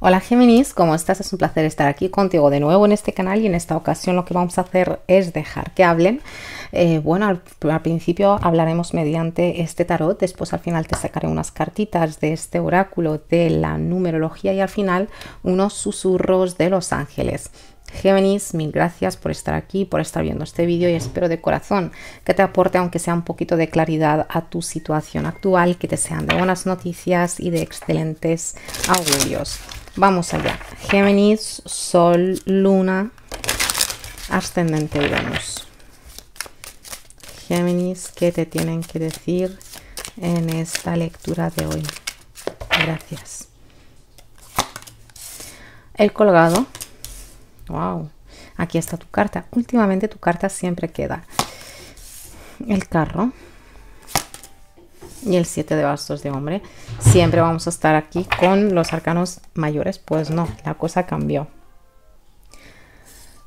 Hola Géminis, ¿cómo estás? Es un placer estar aquí contigo de nuevo en este canal y en esta ocasión lo que vamos a hacer es dejar que hablen. Eh, bueno, al, al, principio hablaremos mediante este tarot, después al final te sacaré unas cartitas de este oráculo de la numerología y al final unos susurros de los ángeles. Géminis, mil gracias por estar aquí, por estar viendo este vídeo y espero de corazón que te aporte, aunque sea un poquito de claridad a tu situación actual, que te sean de buenas noticias y de excelentes augurios. Vamos allá. Géminis, Sol, Luna, ascendente Venus. Géminis, ¿qué te tienen que decir en esta lectura de hoy? Gracias. El colgado. Wow. Aquí está tu carta. Últimamente tu carta siempre queda. El carro y el 7 de bastos de hombre. Siempre vamos a estar aquí con los arcanos mayores. Pues no, la cosa cambió.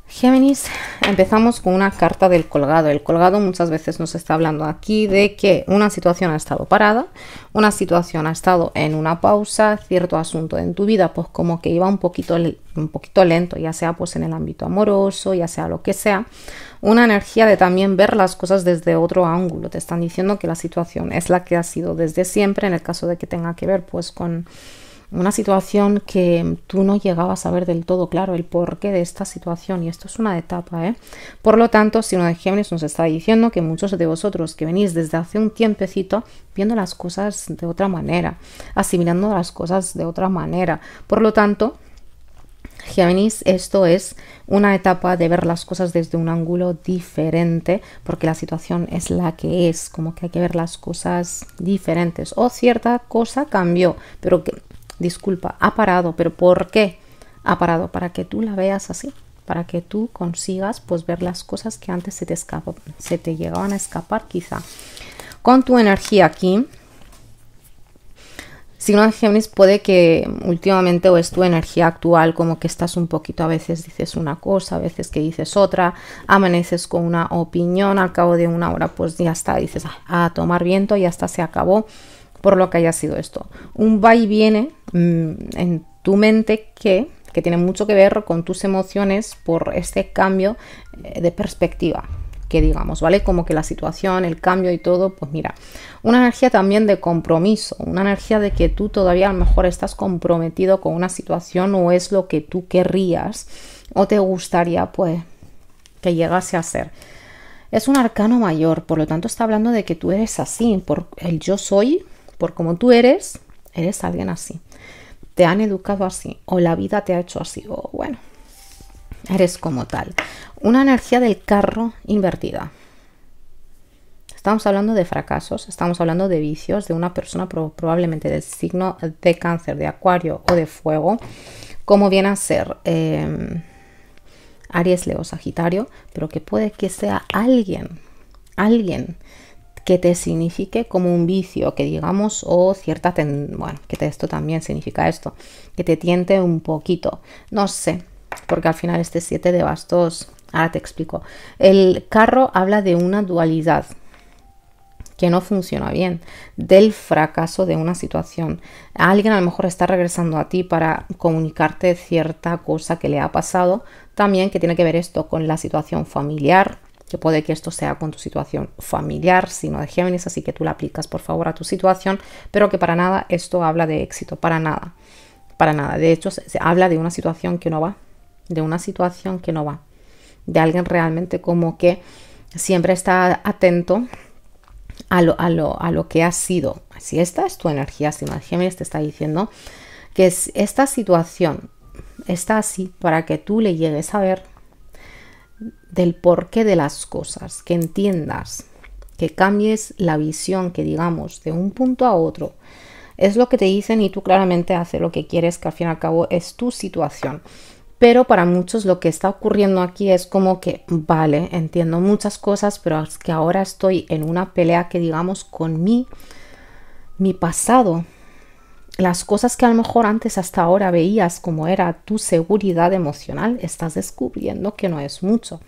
Géminis, empezamos con una carta del colgado. El colgado muchas veces nos está hablando aquí de que una situación ha estado parada, una situación ha estado en una pausa, cierto asunto en tu vida, pues como que iba un poquito, un poquito lento, ya sea pues en el ámbito amoroso, ya sea lo que sea una energía de también ver las cosas desde otro ángulo. Te están diciendo que la situación es la que ha sido desde siempre, en el caso de que tenga que ver pues con una situación que tú no llegabas a ver del todo claro el porqué de esta situación y esto es una etapa, ¿eh? Por lo tanto, si uno de Géminis nos está diciendo que muchos de vosotros que venís desde hace un tiempecito viendo las cosas de otra manera, asimilando las cosas de otra manera, por lo tanto, Géminis, esto es una etapa de ver las cosas desde un ángulo diferente, porque la situación es la que es, como que hay que ver las cosas diferentes. O cierta cosa cambió, pero que, disculpa, ha parado, pero ¿por qué ha parado? Para que tú la veas así, para que tú consigas pues ver las cosas que antes se te, escapó se te llegaban a escapar quizá. Con tu energía aquí, signo de Géminis puede que últimamente o es tu energía actual como que estás un poquito, a veces dices una cosa, a veces que dices otra, amaneces con una opinión, al cabo de una hora pues ya está, dices ah, a tomar viento y hasta se acabó por lo que haya sido esto. Un va y viene mm, en tu mente que, que tiene mucho que ver con tus emociones por este cambio eh, de perspectiva que digamos, ¿vale? Como que la situación, el cambio y todo, pues mira, una energía también de compromiso, una energía de que tú todavía a lo mejor estás comprometido con una situación o es lo que tú querrías o te gustaría pues que llegase a ser. Es un arcano mayor, por lo tanto está hablando de que tú eres así, por el yo soy, por como tú eres, eres alguien así. Te han educado así, o la vida te ha hecho así, o bueno, eres como tal. Una energía del carro invertida. Estamos hablando de fracasos, estamos hablando de vicios de una persona probablemente del signo de cáncer, de acuario o de fuego, como viene a ser em, Aries, Leo, Sagitario, pero que puede que sea alguien, alguien que te signifique como un vicio, que digamos, o cierta, bueno, que esto también significa esto, que te tiente un poquito, no sé, porque al final este 7 de bastos, ahora te explico. El carro habla de una dualidad que no funciona bien, del fracaso de una situación. Alguien a lo mejor está regresando a ti para comunicarte cierta cosa que le ha pasado, también que tiene que ver esto con la situación familiar, que puede que esto sea con tu situación familiar, sino de Géminis, así que tú la aplicas por favor a tu situación, pero que para nada esto habla de éxito, para nada, para nada. De hecho, se habla de una situación que no va, de una situación que no va, de alguien realmente como que siempre está atento a lo, a lo, que ha sido. Si esta es tu energía, si Géminis te está diciendo que es esta situación está así para que tú le llegues a ver del porqué de las cosas, que entiendas, que cambies la visión, que digamos de un punto a otro. Es lo que te dicen y tú claramente haces lo que quieres, que al fin y al cabo es tu situación. Pero para muchos lo que está ocurriendo aquí es como que, vale, entiendo muchas cosas, pero es que ahora estoy en una pelea que digamos con mí, mi pasado, las cosas que a lo mejor antes hasta ahora veías como era tu seguridad emocional, estás descubriendo que no es mucho,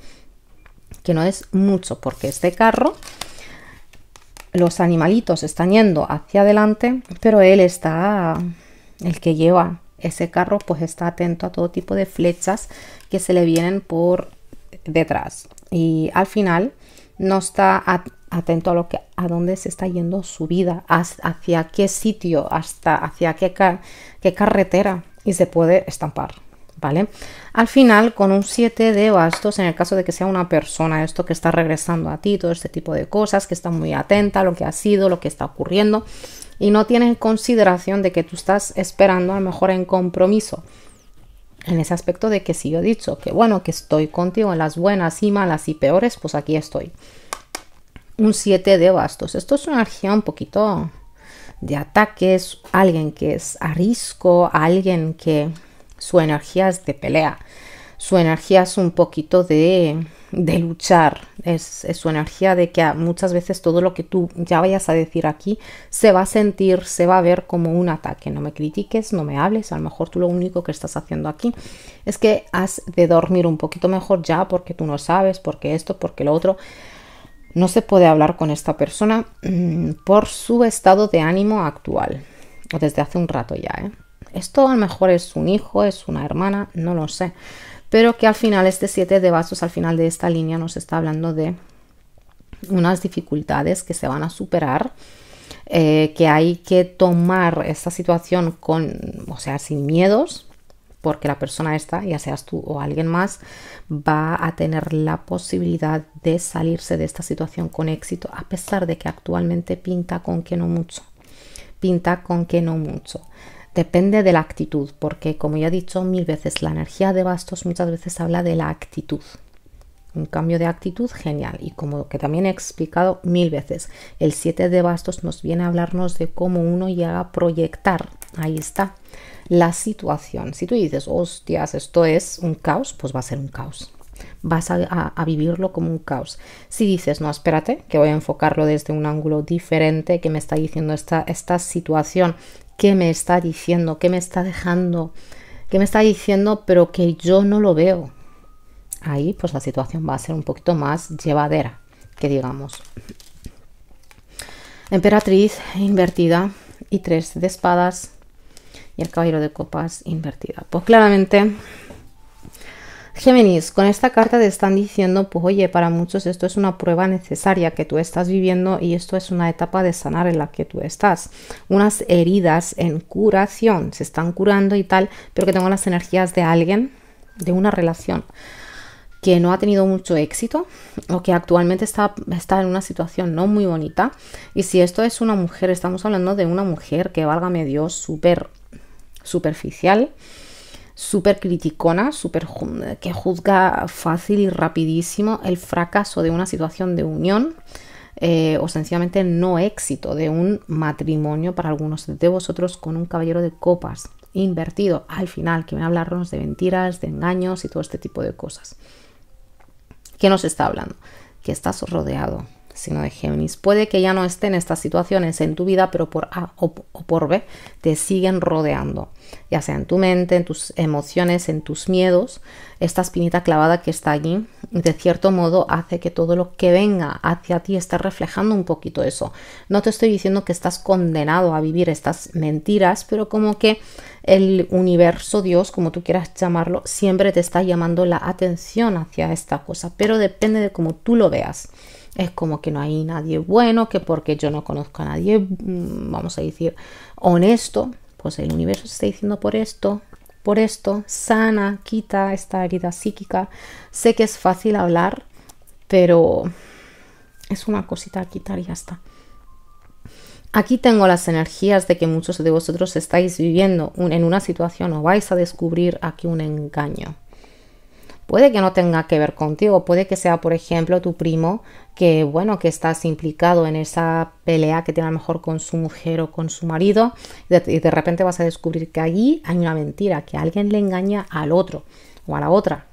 que no es mucho, porque este carro, los animalitos están yendo hacia adelante, pero él está, el que lleva ese carro pues está atento a todo tipo de flechas que se le vienen por detrás y al final no está atento a lo que a dónde se está yendo su vida hacia qué sitio hasta hacia qué, qué carretera y se puede estampar ¿Vale? Al final, con un 7 de bastos, en el caso de que sea una persona, esto que está regresando a ti, todo este tipo de cosas, que está muy atenta a lo que ha sido, lo que está ocurriendo, y no tienen consideración de que tú estás esperando a lo mejor en compromiso. En ese aspecto de que si yo he dicho que bueno, que estoy contigo en las buenas y malas y peores, pues aquí estoy. Un 7 de bastos. Esto es una energía un poquito de ataques, alguien que es a risco alguien que su energía es de pelea, su energía es un poquito de de luchar, es, su energía de que muchas veces todo lo que tú ya vayas a decir aquí se va a sentir, se va a ver como un ataque. No me critiques, no me hables, a lo mejor tú lo único que estás haciendo aquí es que has de dormir un poquito mejor ya porque tú no sabes, porque esto, porque lo otro. No se puede hablar con esta persona mm, por su estado de ánimo actual, o desde hace un rato ya. ¿eh? Esto a lo mejor es un hijo, es una hermana, no lo sé pero que al final este 7 de bastos, al final de esta línea, nos está hablando de unas dificultades que se van a superar. Eh, que hay que tomar esta situación con, o sea, sin miedos, porque la persona esta, ya seas tú o alguien más, va a tener la posibilidad de salirse de esta situación con éxito, a pesar de que actualmente pinta con que no mucho. Pinta con que no mucho depende de la actitud, porque como ya he dicho mil veces, la energía de bastos muchas veces habla de la actitud. Un cambio de actitud genial. Y como que también he explicado mil veces, el 7 de bastos nos viene a hablarnos de cómo uno llega a proyectar. Ahí está la situación. Si tú dices, hostias, esto es un caos, pues va a ser un caos. Vas a, vivirlo como un caos. Si dices, no, espérate, que voy a enfocarlo desde un ángulo diferente, que me está diciendo esta situación qué me está diciendo, qué me está dejando, qué me está diciendo, pero que yo no lo veo. Ahí pues la situación va a ser un poquito más llevadera, que digamos. Emperatriz invertida y tres de espadas y el caballero de copas invertida. Pues claramente Géminis, con esta carta te están diciendo, pues oye, para muchos esto es una prueba necesaria que tú estás viviendo y esto es una etapa de sanar en la que tú estás. Unas heridas en curación, se están curando y tal, pero que tengo las energías de alguien, de una relación que no ha tenido mucho éxito o que actualmente está, está en una situación no muy bonita. Y si esto es una mujer, estamos hablando de una mujer que, válgame Dios, súper superficial súper criticona, que juzga fácil y rapidísimo el fracaso de una situación de unión eh, o sencillamente no éxito de un matrimonio para algunos de vosotros con un caballero de copas invertido al final, que me a hablarnos de mentiras, de engaños y todo este tipo de cosas. ¿Qué nos está hablando? Que estás rodeado sino de Géminis. Puede que ya no esté en estas situaciones en tu vida, pero por A o, por B te siguen rodeando, ya sea en tu mente, en tus emociones, en tus miedos. Esta espinita clavada que está allí, de cierto modo, hace que todo lo que venga hacia ti esté reflejando un poquito eso. No te estoy diciendo que estás condenado a vivir estas mentiras, pero como que el universo, Dios, como tú quieras llamarlo, siempre te está llamando la atención hacia esta cosa, pero depende de cómo tú lo veas es como que no hay nadie bueno, que porque yo no conozco a nadie, mm, vamos a decir, honesto, pues el universo está diciendo por esto, por esto, sana, quita esta herida psíquica. Sé que es fácil hablar, pero es una cosita quitar y ya está. Aquí tengo las energías de que muchos de vosotros estáis viviendo en una situación o vais a descubrir aquí un engaño puede que no tenga que ver contigo, puede que sea, por ejemplo, tu primo que, bueno, que estás implicado en esa pelea que tiene a lo mejor con su mujer o con su marido y de, y de repente vas a descubrir que allí hay una mentira, que alguien le engaña al otro o a la otra,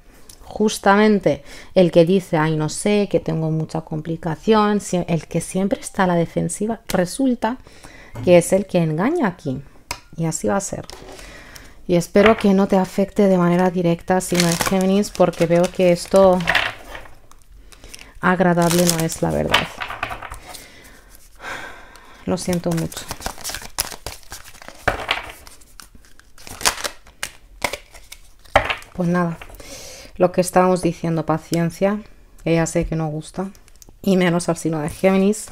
justamente el que dice, ay, no sé, que tengo mucha complicación, el que siempre está a la defensiva, resulta que es el que engaña aquí. Y así va a ser. Y espero que no te afecte de manera directa si de Géminis, porque veo que esto agradable no es la verdad. Lo siento mucho. Pues nada, lo que estábamos diciendo, paciencia, que ya sé que no gusta, y menos al signo de Géminis.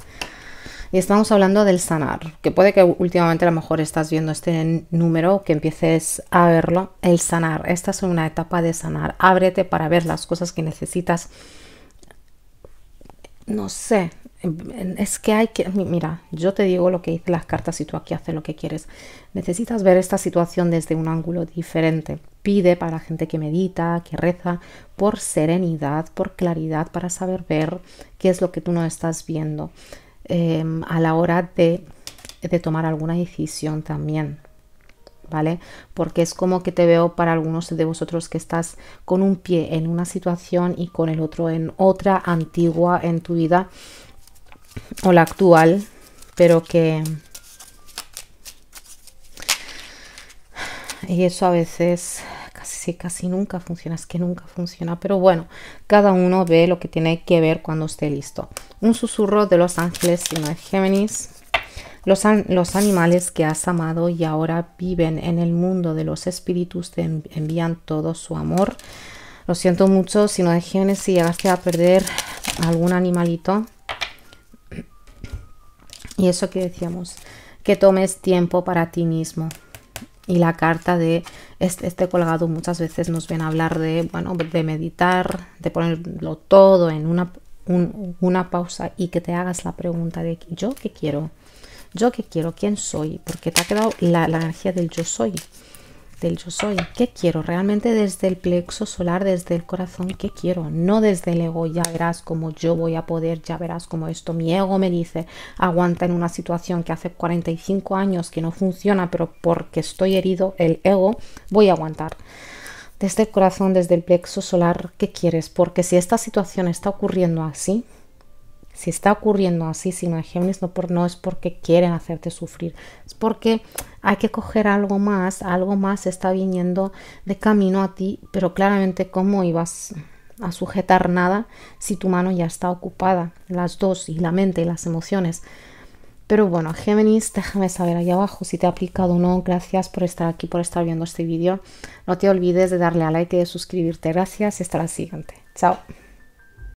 Y estamos hablando del sanar, que puede que últimamente a lo mejor estás viendo este número, que empieces a verlo, el sanar. Esta es una etapa de sanar. Ábrete para ver las cosas que necesitas. No sé, em, es que hay que, mira, yo te digo lo que dicen las cartas y tú aquí haces lo que quieres. Necesitas ver esta situación desde un ángulo diferente. Pide para la gente que medita, que reza, por serenidad, por claridad, para saber ver qué es lo que tú no estás viendo. Em, a la hora de, de tomar alguna decisión también. ¿Vale? Porque es como que te veo para algunos de vosotros que estás con un pie en una situación y con el otro en otra antigua en tu vida o la actual, pero que... Y eso a veces casi nunca funciona, es que nunca funciona, pero bueno, cada uno ve lo que tiene que ver cuando esté listo. Un susurro de los ángeles y de Géminis. Los, los, animales que has amado y ahora viven en el mundo de los espíritus te envían todo su amor. Lo siento mucho si no de Géminis, si llegaste a perder algún animalito. Y eso que decíamos, que tomes tiempo para ti mismo y la carta de este, colgado muchas veces nos ven hablar de, bueno, de meditar, de ponerlo todo en una, una pausa y que te hagas la pregunta de yo qué quiero, yo qué quiero, quién soy, porque te ha quedado la, la energía del yo soy del yo soy. ¿Qué quiero? Realmente desde el plexo solar, desde el corazón, ¿qué quiero? No desde el ego, ya verás como yo voy a poder, ya verás como esto. Mi ego me dice, aguanta en una situación que hace 45 años que no funciona, pero porque estoy herido, el ego, voy a aguantar desde el corazón, desde el plexo solar, ¿qué quieres? Porque si esta situación está ocurriendo así, si está ocurriendo así, si no no, por, no es porque quieren hacerte sufrir, es porque hay que coger algo más, algo más está viniendo de camino a ti, pero claramente cómo ibas a sujetar nada si tu mano ya está ocupada, las dos, y la mente y las emociones. Pero bueno, Géminis, déjame saber ahí abajo si te ha aplicado o no. Gracias por estar aquí, por estar viendo este vídeo. No te olvides de darle a like y de suscribirte. Gracias y hasta la siguiente. Chao.